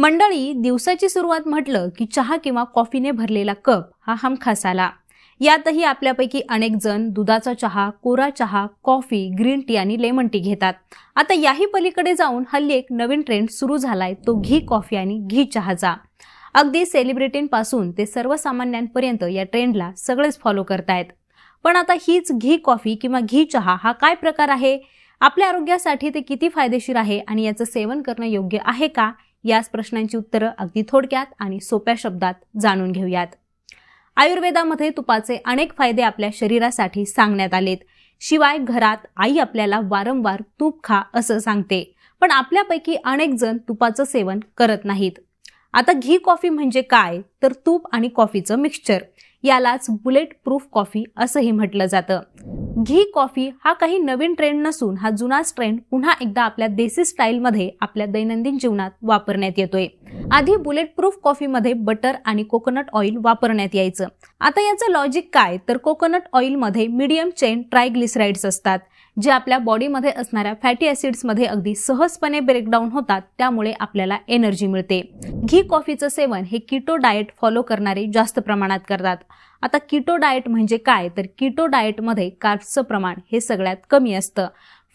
मंडळी दिवसाची सुरुवात म्हटलं की चहा किंवा कॉफीने भरलेला कप हा हमखास आला यातही आपल्यापैकी अनेक जण दुधाचा चहा कोरा चहा कॉफी ग्रीन टी आणि लेमन टी घेतात आता याही पलीकडे जाऊन हल्ली एक नवीन ट्रेंड सुरू झालाय तो घी कॉफी आणि घी चहाचा अगदी सेलिब्रिटींपासून ते सर्वसामान्यांपर्यंत या ट्रेंडला सगळेच फॉलो करतायत पण आता हीच घी कॉफी किंवा घी चहा हा काय प्रकार आहे आपल्या आरोग्यासाठी ते किती फायदेशीर आहे आणि याचं सेवन करणं योग्य आहे का याच प्रश्नांची उत्तरं अगदी थोडक्यात आणि सोप्या शब्दात जाणून घेऊयात आयुर्वेदामध्ये तुपाचे अनेक फायदे आपल्या शरीरासाठी सांगण्यात आलेत शिवाय घरात आई आपल्याला वारंवार तूप खा असं सांगते पण आपल्यापैकी अनेक जण तुपाचं सेवन करत नाहीत आता घी कॉफी म्हणजे काय तर तूप आणि कॉफीचं मिक्सचर यालाच बुलेट प्रूफ कॉफी असंही म्हटलं जातं घी कॉफी हा काही नवीन ट्रेंड नसून हा जुनाच ट्रेंड पुन्हा एकदा आपल्या देसी स्टाईलमध्ये आपल्या दैनंदिन जीवनात वापरण्यात येतोय आधी बुलेट प्रूफ कॉफीमध्ये बटर आणि कोकोनट ऑइल वापरण्यात यायचं आता याचं लॉजिक काय तर कोकोनट ऑइलमध्ये मीडियम चेन ट्रायग्लिसराइड्स असतात जे आपल्या बॉडीमध्ये असणाऱ्या फॅटी मध्ये अगदी सहजपणे ब्रेकडाऊन होतात त्यामुळे आपल्याला एनर्जी मिळते घी कॉफीचं सेवन हे किटो डाएट फॉलो करणारे जास्त प्रमाणात करतात आता किटो डाएट म्हणजे काय तर किटो मध्ये कार्ब्सचं प्रमाण हे सगळ्यात कमी असतं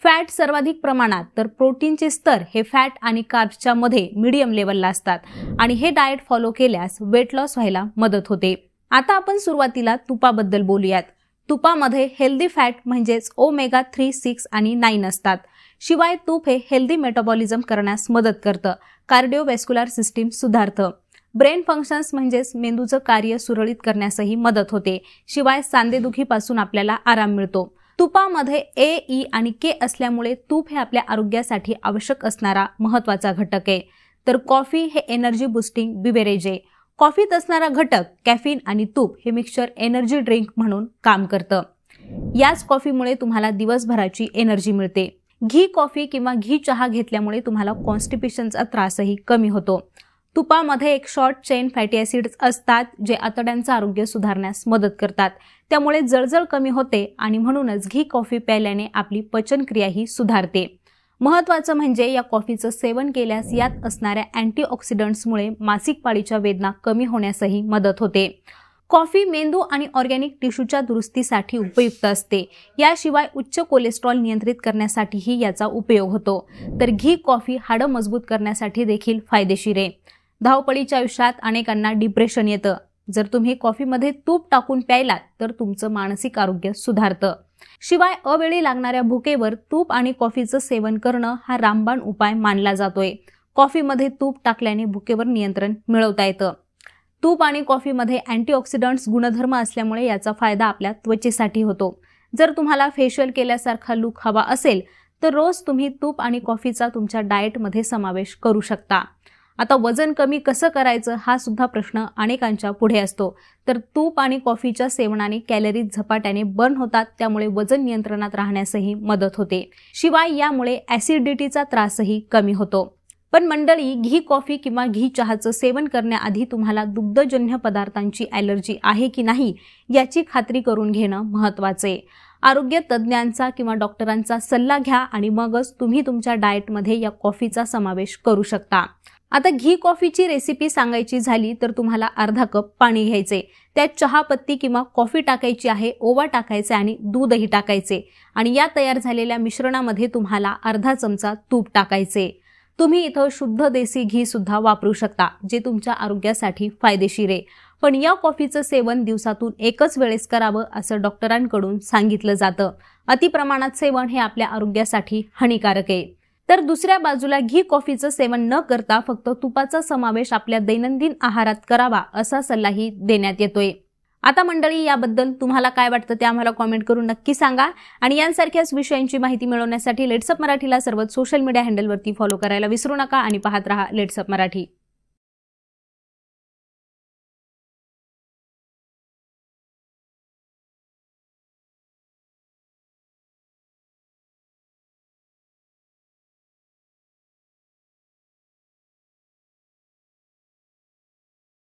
फॅट सर्वाधिक प्रमाणात तर प्रोटीनचे स्तर हे फॅट आणि कार्ब्सच्या मध्ये मिडियम लेवलला असतात आणि हे डाएट फॉलो केल्यास वेट लॉस व्हायला मदत होते आता आपण सुरुवातीला तुपाबद्दल बोलूयात तुपामध्ये हेल्दी फॅट म्हणजेच ओमेगा थ्री सिक्स आणि नाईन असतात शिवाय तूप हे हेल्दी मेटाबॉलिझम करण्यास मदत करतं कार्डिओवेस्क्युलर सिस्टीम सुधारतं ब्रेन फंक्शन्स म्हणजेच मेंदूचं कार्य सुरळीत करण्यासही मदत होते शिवाय सांधेदुखीपासून आपल्याला आराम मिळतो तुपामध्ये ए ई e आणि के असल्यामुळे तूप हे आपल्या आरोग्यासाठी आवश्यक असणारा महत्त्वाचा घटक आहे तर कॉफी हे एनर्जी बुस्टिंग बिबेरेज आहे कॉफीत असणारा घटक कॅफिन आणि तूप हे मिक्सचर एनर्जी ड्रिंक म्हणून काम करतं याच कॉफीमुळे तुम्हाला दिवसभराची एनर्जी मिळते घी कॉफी किंवा घी चहा घेतल्यामुळे तुम्हाला कॉन्स्टिपेशनचा त्रासही कमी होतो तुपामध्ये एक शॉर्ट चेन फॅटी ॲसिड्स असतात जे आतड्यांचं आरोग्य सुधारण्यास मदत करतात त्यामुळे जळजळ कमी होते आणि म्हणूनच घी कॉफी प्यायल्याने आपली पचनक्रियाही सुधारते महत्वाचं म्हणजे या कॉफीचं सेवन केल्यास यात असणाऱ्या अँटीऑक्सिडंट्समुळे मासिक पाळीच्या वेदना कमी होण्यासही मदत होते कॉफी मेंदू आणि ऑर्गॅनिक टिश्यूच्या दुरुस्तीसाठी उपयुक्त असते याशिवाय उच्च कोलेस्ट्रॉल नियंत्रित करण्यासाठीही याचा उपयोग होतो तर घी कॉफी हाडं मजबूत करण्यासाठी देखील फायदेशीर आहे धावपळीच्या आयुष्यात अनेकांना डिप्रेशन येतं जर तुम्ही कॉफीमध्ये तूप टाकून प्यायलात तर तुमचं मानसिक आरोग्य सुधारतं शिवाय अवेळी लागणाऱ्या भुकेवर तूप आणि कॉफीचं सेवन करणं हा रामबाण उपाय मानला जातोय कॉफीमध्ये तूप टाकल्याने भुकेवर नियंत्रण मिळवता येतं तूप आणि कॉफीमध्ये अँटीऑक्सिडंट्स गुणधर्म असल्यामुळे याचा फायदा आपल्या त्वचेसाठी होतो जर तुम्हाला फेशियल केल्यासारखा लूक हवा असेल तर रोज तुम्ही तूप आणि कॉफीचा तुमच्या डाएटमध्ये समावेश करू शकता आता वजन कमी कसं करायचं हा सुद्धा प्रश्न अनेकांच्या पुढे असतो तर तूप आणि कॉफीच्या सेवनाने कॅलरीज झपाट्याने बर्न होतात त्यामुळे वजन नियंत्रणात राहण्यासही मदत होते शिवाय यामुळे ऍसिडिटीचा त्रासही कमी होतो पण मंडळी घी कॉफी किंवा घी चहाचं सेवन करण्याआधी तुम्हाला दुग्धजन्य पदार्थांची ॲलर्जी आहे की नाही याची खात्री करून घेणं महत्वाचे आहे आरोग्य तज्ज्ञांचा किंवा डॉक्टरांचा सल्ला घ्या आणि मगच तुम्ही तुमच्या डाएटमध्ये या कॉफीचा समावेश करू शकता आता घी कॉफीची रेसिपी सांगायची झाली तर तुम्हाला अर्धा कप पाणी घ्यायचे त्यात चहा पत्ती किंवा कॉफी टाकायची आहे ओवा टाकायचे आणि दूधही टाकायचे आणि या तयार झालेल्या मिश्रणामध्ये तुम्हाला अर्धा चमचा तूप टाकायचे तुम्ही इथं शुद्ध देसी घी सुद्धा वापरू शकता जे तुमच्या आरोग्यासाठी फायदेशीर आहे पण या कॉफीचं सेवन दिवसातून एकच वेळेस करावं असं डॉक्टरांकडून सांगितलं जातं अतिप्रमाणात सेवन हे आपल्या आरोग्यासाठी हानिकारक आहे तर दुसऱ्या बाजूला घी कॉफीचं सेवन न करता फक्त तुपाचा समावेश आपल्या दैनंदिन आहारात करावा असा सल्लाही देण्यात येतोय आता मंडळी याबद्दल तुम्हाला काय वाटतं ते आम्हाला कॉमेंट करून नक्की सांगा आणि यांसारख्याच विषयांची माहिती मिळवण्यासाठी लेट्सअप मराठीला सर्वच सोशल मीडिया हँडलवरती फॉलो करायला विसरू नका आणि पाहत रहा लेट्सअप मराठी